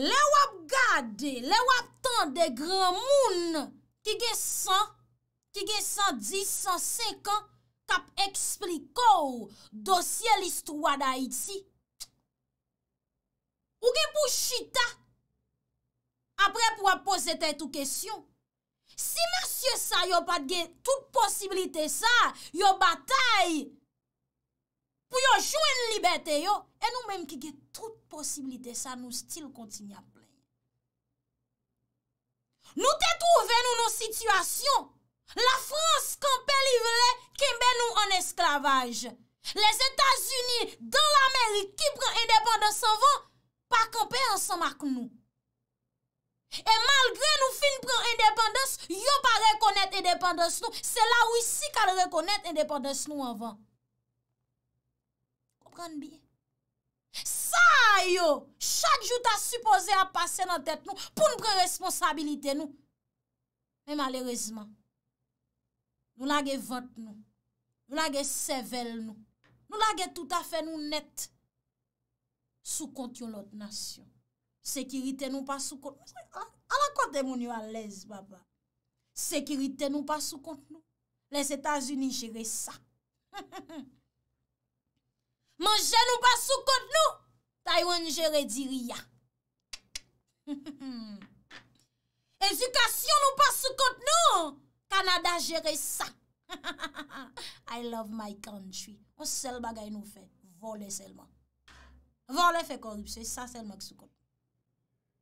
le wap gade, le wap tan de gran moun, ki ge 100, ki ge 110, 105 an, kap ekspliko ou dosye list wad a iti. Ou gen pou chita, apre pou ap pose te tou kesyon. Si masye sa yo pat gen tout posibilite sa, yo batay, pou yo jwen libeteyo, en nou menm ki gen tout posibilite sa, nou stil kontin ya ple. Nou te tou ven nou nou situasyon, La Frans kanpe li vle, kembe nou an eskravaj. Les Etats-Unis, dan l'Amerik, ki pren indépendance an van, pa kanpe an san mak nou. E malgre nou fin pren indépendance, yo pa rekonnait indépendance nou, se la ou isi kan rekonnait indépendance nou an van. Komprende bi? Sa yo, chak jou ta suppose a pase nan tèt nou, pou nou pren responsabilite nou. E malérezman, Nou lage vot nou, nou lage sevel nou, nou lage tout afe nou net soukont yon lot nasyon. Sekirite nou pasoukont nou, ala kote moun yon alèz baba. Sekirite nou pasoukont nou, les Etats-Unis jere sa. [laughs] Mange nou pasoukont nou, Taywan jere diriya. Ejikasyon [laughs] nou pasoukont nou, Kanada jere sa. [laughs] I love my country. O sel bagay nou fe. Vole selman. Vole fe kon. Se sa selman ksou kon.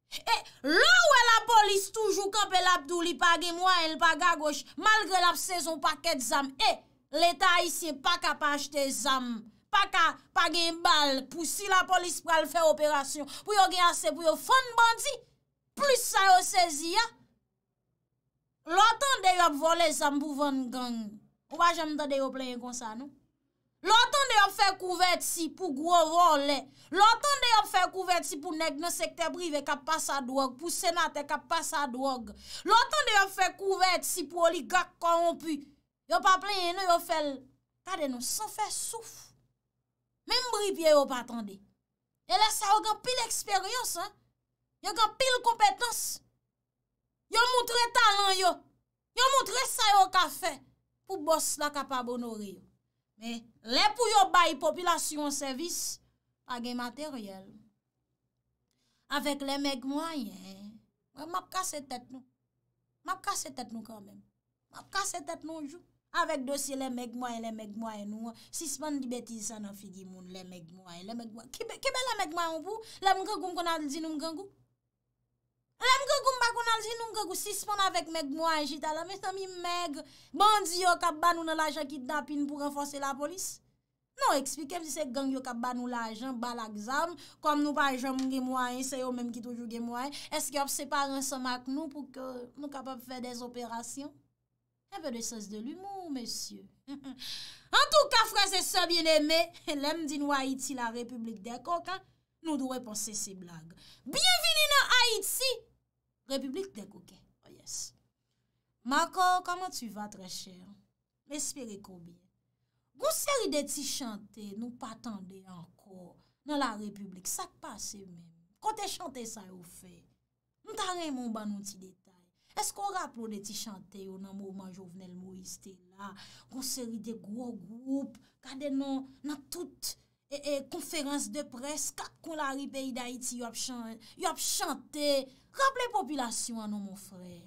E, eh, lou e la polis toujou kon pe la bdou li page mwa e l paga goch. Malgre la psezon paket zam. E, eh, leta isi e pa kapa achete zam. Paka page bal pou si la polis pral fe operasyon. Pou yo ge ase pou yo fon bandi plus sa yo sezi ya. L'otan de yop vole zambouvan gang, wajan mtande yop leye konsa nou? L'otan de yop fe kouvet si pou gro vole, l'otan de yop fe kouvet si pou neg nan sekte brive kap pa sa drog, pou senate kap pa sa drog. L'otan de yop fe kouvet si pou oligak kwa wampu, yop ap leye nou yop fel, kade nou, san fe souf. Men mbripye yop atande. E la sa wak pi l'eksperyons an, yop wak pi l'kompetons an. Yo moutre talan yo. Yo moutre sayo ka fe. Pou bos la kapabon ori. Men, le pou yo bayi populasyon servis, agen materyel. Awek le megmoyen, mab kase tet nou. Mab kase tet nou kamben. Mab kase tet nou jou. Awek dosye le megmoyen, le megmoyen nou. Sispan di beti sa nan figi moun. Le megmoyen, le megmoyen. Kibe le megmoyen pou? Le mkagoum konal di nou mkangou? Le mkagoum! Mwen al di nou gen kou sispon avèk mèk mwen jitala, mèk sè mi mèk bandi yo kap ban nou la jen ki dapin pou renforse la polis. Nou eksplikem si se gen yo kap ban nou la jen, ba l'akzam, kom nou pa jen mwen gen mwen, se yo mèm ki toujou gen mwen, eske ob separe an somak nou pou ke nou kapop fè des operasyon. Epe de sèz de l'humour, mèsyou. [laughs] En tout ka, frèzè sè bienemè, lem [laughs] di nou Haiti la republik de koka, nou dourè pon sè se blague. Bienveni nou Haiti! Republik te kouke, o oh, yes. Makor, kama tu va tre chè, mespire koubi. Gon seri de ti chante, nou patande ankor, nan la republik, sa te pase men. Kote chante sa yo fe. Nou tanren moun ban nou ti detay. Esko rap lò de ti chante yo nan mouman jovenel mouiste la. Gon seri de gwo gwo, kade nan tout chante. E, e konferans de pres Kak kon la ri peyi da iti Yo ap chante Rable populasyon anon mon frey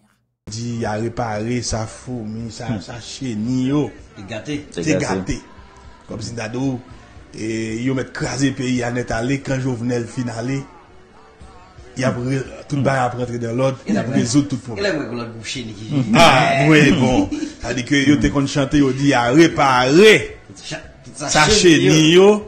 Di a repare sa fo Min sa hmm. che e, hmm. ni hmm. ah, bon. yo Te gate Kom zin da dou Yo met krasi peyi anet ale Kan jo vene el finali Yabre tout ba ap rentre de lot Yabre zout tout pop Ha mwen bon Adike yo te kon chante yo di a repare Sa che ni yo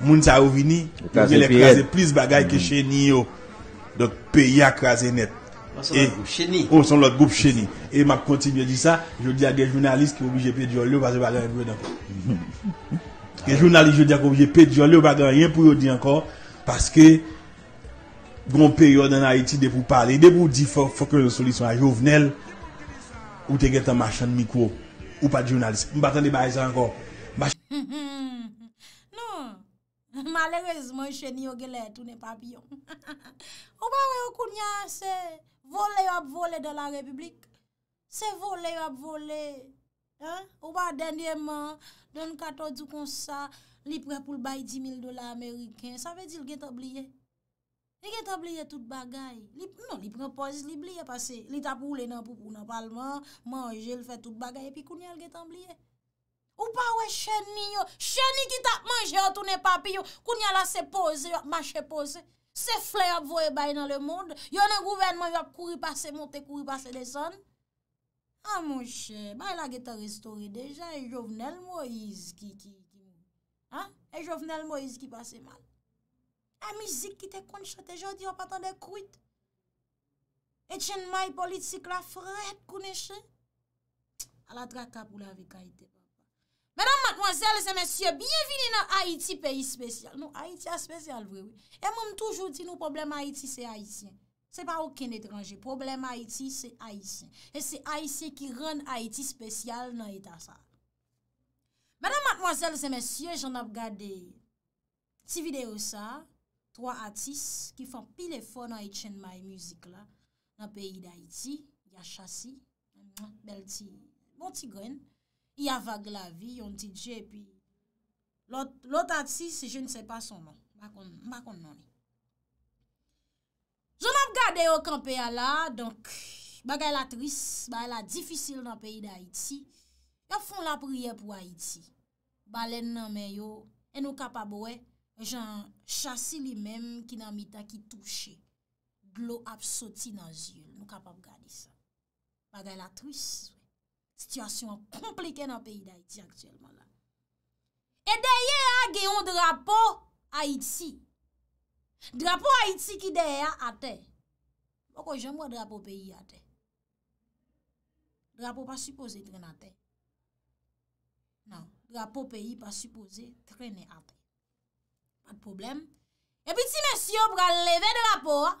Mounsa Ouvini, qui est le plus bagarre que mm. Chéni. Donc, pays à cracé net. Chéni. Oh, c'est l'autre groupe Chéni. Et ma continue à dire ça. Je dis à des journalistes qui ont obligé de payer du [laughs] journal. Je dis à des journalistes qui ont obligé de payer du journal. Rien pour dire encore. Parce que, bon, période en Haïti, des fois, parler. Des fois, dire, faut que nous solution à Jovenel. Ou t'es un machin de micro. Ou pas de journaliste. Je ne vais ça encore. [laughs] [laughs] Malerezman che ni yo gele, tou ne pa biyon. [laughs] Ou ba wè yo kounya se, vole yo ap vole de la republik. Se vole yo ap vole. Ou ba den diè man, den kato di kon sa, li pre pou l bay di mil dola amerikèn, sa ve di l getabliye. Li getabliye tout bagay. Non, li pre pozis, li bliye pase. Li tap oule nan poupou nan palman, manje, l fè tout bagay, pi kounya l getabliye. Ou pa we chen ni yo, chen ni ki tap manje yon toune papi yo, koun yon la se pose, yon la mache pose, se fle yon ap voye bay nan le monde, yon en gouvenman yon ap kouri pase monte, kouri pase deson. Ha moun chen, bay la gete restori deja, e jovnel Moise ki, ki, ki, ha? E jovnel Moise ki pase man. E mizik ki te konchote, jodi yon patande kuit. E chen may politik la frek kounen chen. A la traka pou la vika ite. Madame, mademoiselles et messieurs, bienvenue dans Haïti, pays spécial. Nous, Haïti a spécial, oui, oui. Et même toujours dit, nous, problème Haïti, c'est Haïtien. C'est pas aucun étranger. Problème Haïti, c'est Haïtien. Et c'est Haïtien qui rend Haïti spécial dans l'état ça. Madame, mademoiselles et messieurs, j'en ap gade des... Ti videos ça, trois artistes qui font pile et fort dans les chaînes de maille musique là. Dans le pays d'Haïti, il y a Chassi, Belty, Montigwen... I avag la vi, yon ti dje, pi lot ati, si je nse pa son man. Mba kon noni. Joun ap gade yo kampe ya la, donk, bagay la tris, bagay la difisil nan peyi da Haiti, yon fon la priye pou Haiti. Balen nan men yo, en nou kapab we, jen chasi li men, ki nan mita ki touche, glou ap soti nan zye, nou kapab gade sa. Bagay la tris, Sityasyon kompleke nan peyi da iti aktyelman la. E deye a geyon drapo a iti. Drapo a iti ki deye a ate. Mwen kon jen mwen drapo peyi ate. Drapo pa supose trene ate. Nan, drapo peyi pa supose trene ate. Mat problem. E piti mèsyon pral leve drapo a.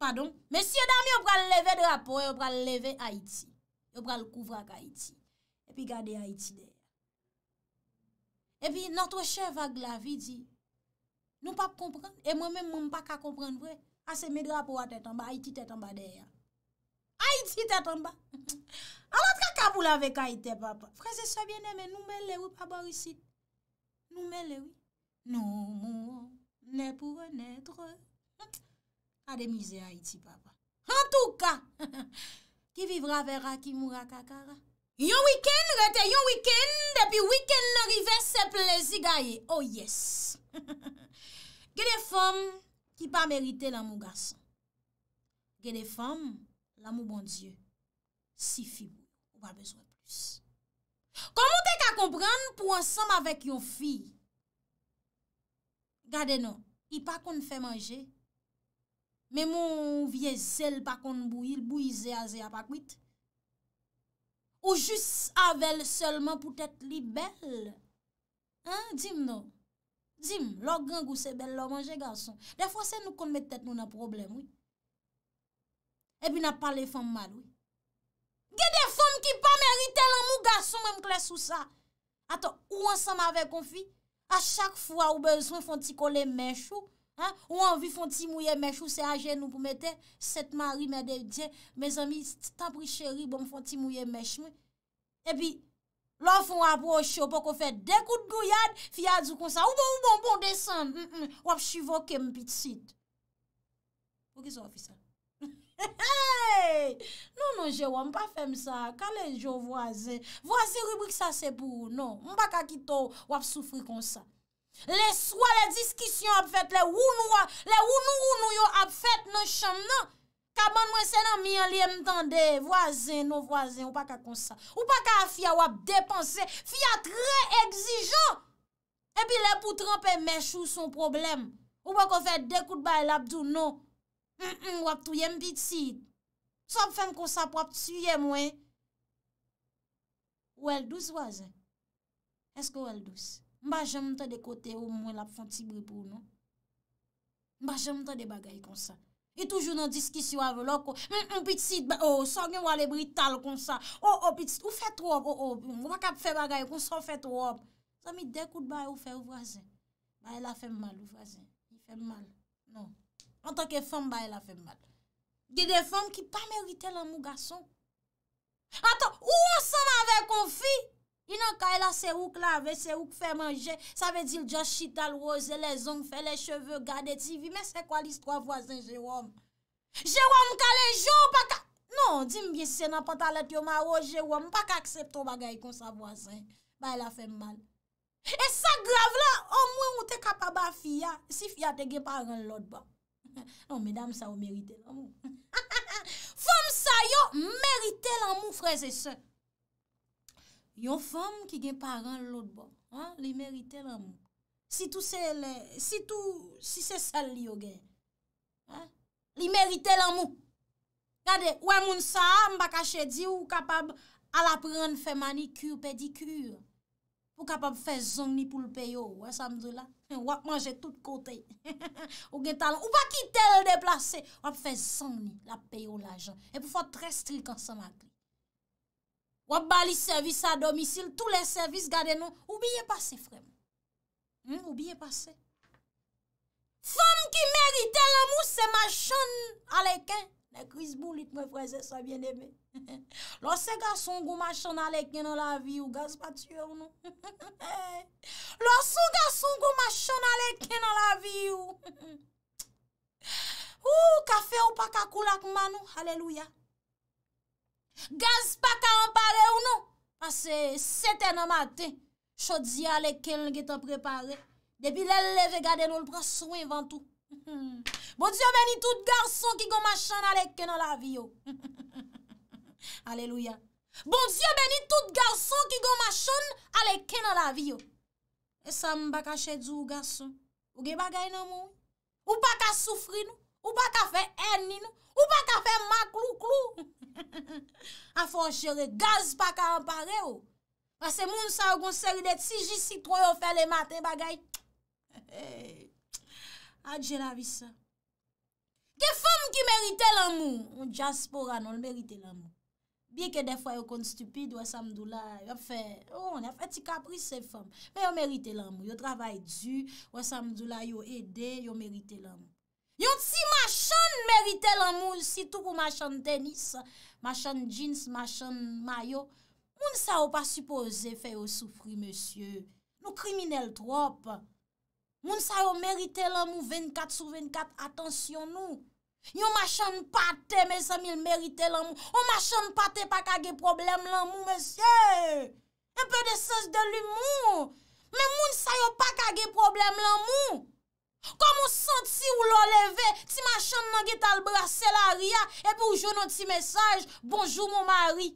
Pardon. Mèsyon dami ou pral leve drapo e ou pral leve a iti. yo pral kouvra ka Haiti, epi gade Haiti deye. Epi, notre chev ak la vi di, nou pap komprend, e mwen men mwen pa ka komprend vwe, ase medra pou a tete anba, Haiti tete anba deye. Haiti tete anba! Anot [laughs] ka kaboul avek Haiti, papa? Frase sa bien eme, nou me le ou, papa, ou si? Nou me le ou? Nou mou, ne pou re netre. Ademize [laughs] Haiti, papa. En tou ka! [laughs] Ki vivra vera, ki mura kakara. Yon wikend, rete yon wikend, depi wikend norive se plezi gaye. Oh yes! [laughs] Ge de fom ki pa merite la mou gason. Ge de fom la mou bon dieu. Si fi ou wak bezwen plus. Komon te ka kompran pou ansam avek yon fi? Gade nou, ki pa kon fè manje, Mè moun vie zèl pa konn bou yil, bou yize aze apakwit. Ou jus avèl sèlman pou tèt li bèl. Hein, dim nou? Dim, lò gen gousè bèl lò manje gason. De fò se nou konn mè tèt nou nan problem wè. E bi nan pale fòm mad wè. Ge de fòm ki pa mèrite lan mou gason mè mklè sou sa. Atò, ou an sa m avè konfi? A chak fò wè ou bezon fòm ti kolè mè chouk. Ou an vi fonti mouye mèche ou se ajen nou pou mète, set mari mède diè, mèz ami, stapri chéri bon fonti mouye mèche mè. E pi, lò fon wap wò chò pou kon fè dekout gouyad, fiyad zou konsa, ou bon bon bon desan, wap chivò kem piti sid. Ou ki sou wap fisa? Non, non, je wap, mpa fem sa, kalè jou wazè. Wazè rubrik sa se pou, non, mpa kakito wap soufri konsa. Le swa, le diskisyon ap fèt, le wounou, le wounou wounou yo ap fèt nan chanm nan. Kaban mwen senan mi an li mtande, vwazen, nou vwazen, ou pa ka konsa. Ou pa ka a fya wap depanse, fya tre egzijan. Epi le pou trampen me chou son problem. Ou pa ko fèt dekout bay lapdou, nou. M, m, wap tuyem pitid. Sop fèn konsa pwap tuyem, mwen. Wèl dous wazen? Eske wèl dous? Mba jèm mte de kote ou mwen la pou fwantibri pou nou. Mba jèm mte de bagay kon sa. E toujou nan diski si wav lò ko. M, m, piti, sò gen wale brital kon sa. O, oh, o, oh, piti, ou fèt wòp, o, oh, o, mwen kap fè bagay kon sò fèt wòp. Sò mi dekout ba ou fè ou vwazen. Ba e la fè mal ou vwazen. Ou e fè mal, nou. An tanke fèm ba e la fè mal. Di de fèm ki pa merite l'amou gason. Atan, ou an san mwen kon fi? I nan ka e la se wouk lave, se wouk fè manje, sa ve di lja chital, roze le zonk, fè le cheveu, gade ti vi, men se kwa li stwa vwazen, Jérôme? Jérôme kalejou, pa ka... Non, di mbiye se nan patalet yon maro, Jérôme, pa ka akseptou bagay kon sa vwazen. Ba e la fè mal. E sa grav la, an mwen ou te kapaba fia, si fia te ge paran lòd ba. Non, mèdame, sa ou merite l'amou. [laughs] Fòm sa yo, merite l'amou freze sè. Yon fèm ki gen paran lout bon, li merite l'amou. Si tou se sal li yo gen, li merite l'amou. Gade, wè moun sa, mbakache di ou kapab alapren fè manikur pedikur. Ou kapab fè zon ni pou l'peyo, wè sa mdou la. Ou wak [laughs] manje tout kote, [laughs] ou gen talan. Ou wak ki tel deplase, wap fè zon ni la peyo l'ajan. E pou fò tre strik ansan akli. Wab bali servis a domisil, tou le servis gade nou. Oubye pase frem. Hmm, Oubye pase. Fem ki merite lomou se machon aleken. Ne kriz bou lit mwen freze sa vye nebe. Lose gason gou machon aleken an la vi ou. Gas pa tue ou nou. Lose [laughs] gason gou machon aleken an la vi ou. [laughs] Ou kafe ou pa kakou lakman ou. Aleluya. Gaz pa ka anpare ou nou? Ase sete nan maten. Chodzi a lekken lge tan prepare. Depi lel leve gade loul praswe vantou. [laughs] Bon diyo beni tout garson ki goma chan alekken nan la viyo. [laughs] Aleluya. Bon diyo beni tout garson ki goma chan alekken nan la viyo. E sa m baka chedzi ou gason? Ou ge bagay nan mou? Ou baka soufri nou? Ou pa ka fe enni nou? Ou pa ka fe maklou-klou? [laughs] A fòn chere gaz pa ka ampare ou. A se moun sa ou goun seri det si jisit pou yo fe le maten bagay. Adje la vi sa. Ke fòm ki merite l'amou? Ou jasporan, non, ou l'merite l'amou. Biè ke defwa yo kont stupide, ou asam doula, ou an fè ti kapri se fòm. Mè yo merite l'amou. Yo travay du, ou asam doula yo ede, yo merite l'amou. Yon ti machan merite lanmou, sitou pou machan tenis, machan jins, machan mayo. Moun sa yo pa suppose fe yo soufri, monsye, nou kriminel trop. Moun sa yo merite lanmou 24 sou 24, atensyon nou. Yon machan pate, mesamil merite lanmou. O machan pate pa kage problem lanmou, monsye. Epe de sèj de l'humour. Men moun sa yo pa kage problem lanmou. Kwa moun santi ou l'oleve, ti machan nan getal brase la ria, e pou joun nou ti mesaj, bonjou moun mari.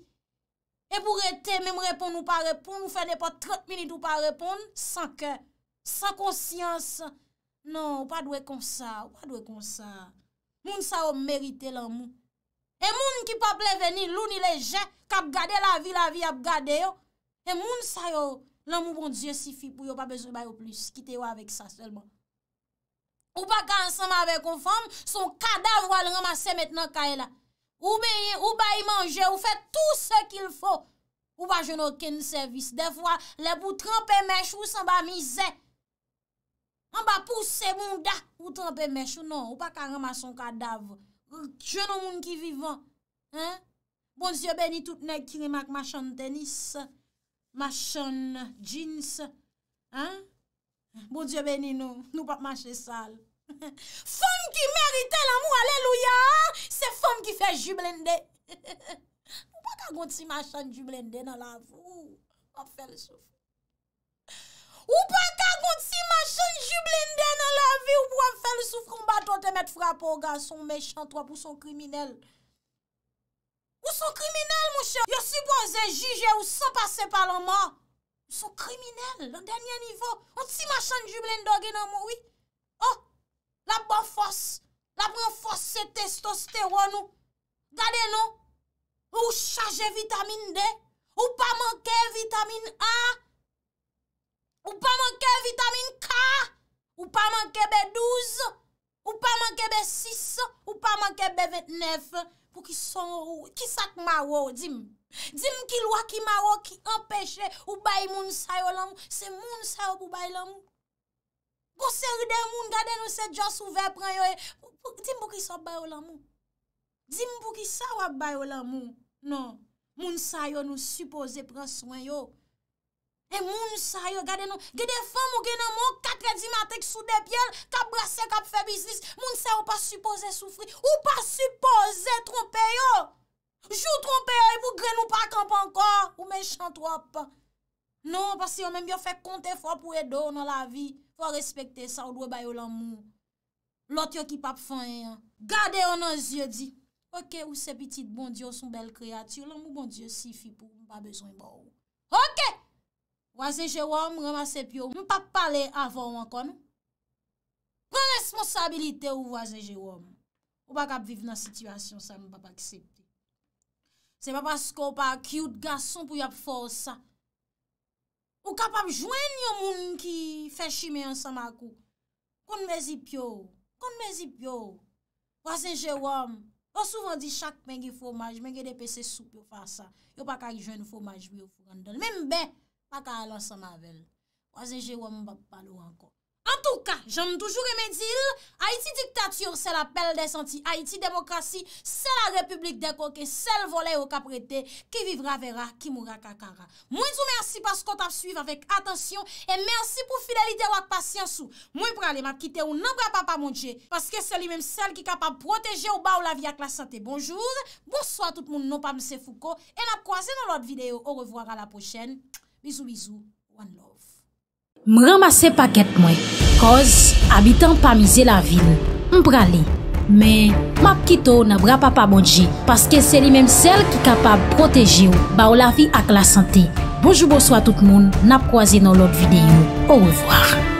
E pou rete, mèm repon nou pa repon, nou fè ne pa 30 minit ou pa repon, san ke, san konsyans. Non, pa dwe konsa, wak dwe konsa, moun sa yo merite l'amou. E moun ki pa ple veni, louni le jè, kap gade la vi, la vi ap gade yo. E moun sa yo, l'amou bon diye si fi pou yo pa bezou bayo plus, kite yo avèk sa selman. Ou pa ka ansanm ave konform, son kadav wale ramase met nan kaye la. Ou ba yi manje, ou fe tout se kil fo. Ou pa jenou ken servis. Defwa, le pou trempe mech ou san ba mize. An ba pouse moun da pou trempe mech ou nan. Ou pa ka ramase son kadav. Jenou moun ki vivan. Ha? Bonzyo beni tout nek kirem ak machan tenis. Machan jeans. Ha? Ha? Bon dieu beni nou, nou pa manche sal. [laughs] Femme ki merite l'amou, aleluya, se femme ki fe jublende. Ou pa ka gonti manche jublende nan la vi ou pou anfele soufran. Ou pa ka gonti manche jublende nan la vi ou pou anfele soufran. Ba to te met fra pou gason mechant, pou sou kriminel. Ou sou kriminel monshe, yo si boze jige ou sou pase palanman. Sou kriminel, nan denye nivou. An ti machan jublen do gen nan mou, oui? Oh, la pou an fos, la pou an fos se testosteron ou. Gade nou, ou chaje vitamine D, ou pa manke vitamine A, ou pa manke vitamine K, ou pa manke B12, ou pa manke B6, ou pa manke B29. Ou ki sak ma wou, di mou. Dim ki lwa ki maro ki empèche ou bayi moun sa yo lanmou, se moun sa yo pou bayi lanmou. Gose ride moun gade nou se jos ouve pran yo e, dim pou ki sa bayi lanmou. Dim pou ki sa wap bayi lanmou, nan, moun sa yo nou suppose pran swen yo. E moun sa yo gade nou, gede fèm ou gede nanmou, katre di matek sou de pye, kap brase, kap febizlis, moun sa yo pa suppose soufri, ou pa suppose trompe yo. Jou trompe yo, e pou gren nou pa kamp anka, ou menchant wap. Non, pasi yo menm yo fe konte fwa pou edo nan la vi, fwa respekte sa ou dwe bayo lanmou. Lot yo ki pap fanyan, gade yo nan zye di. Ok, ou se pitit bon diyo sou bel kreati, lanmou bon diyo si fi pou, mpa bezwen ba ou. Ok, waze Jérôme, remase pyo, mpa pale avon wakon. Prenesponsabilite ou waze Jérôme, ou bak ap vive nan situasyon sa mpa pa kisep. Se pa pa sko pa kiwt gason pou yap fosa. Ou kapap jwen yon moun ki fè shime yon sama kou. Kon mezi pyo, kon mezi pyo. Wazen jè wam, wansouvan di chak menge fomaj, menge depe se soupe yon fasa. Yon pa ka yon fomaj bi yon fokan don. Menbe, pa ka alon sama vel. Wazen jè wam, wansouvan di chak menge fomaj, menge depe se soupe yon fosa. An tou ka, janm toujou remedil, Haiti diktatour, se la pel desanti, Haiti demokrasi, se la republik deko, ke sel vole yo ka prete, ki vivra vera, ki moura kakara. Mwen sou mersi paskot ap suyve avèk atensyon, e mersi pou fidelite wak pasyansou. Mwen pralè, ma kite ou nan bra pa pa mounje, paske se li menm sel ki kapab proteje ou non, ba ou la vi ak la sante. Bonjouz, bouswa tout moun nou pa mse fouko, e la kwa zè nan lot videyo. Ou revoar a la pochen. Bizou, bizou, wan lò. M ramase paket mwen, koz abitan pa mize la vil, m prale. Men, map kito nan bra pa pa bodje, paske se li menm sel ki kapab proteji ou, ba ou la vi ak la sante. Bojoubo swa tout moun, nap kwa zi nan lot videyo. Ou revoar.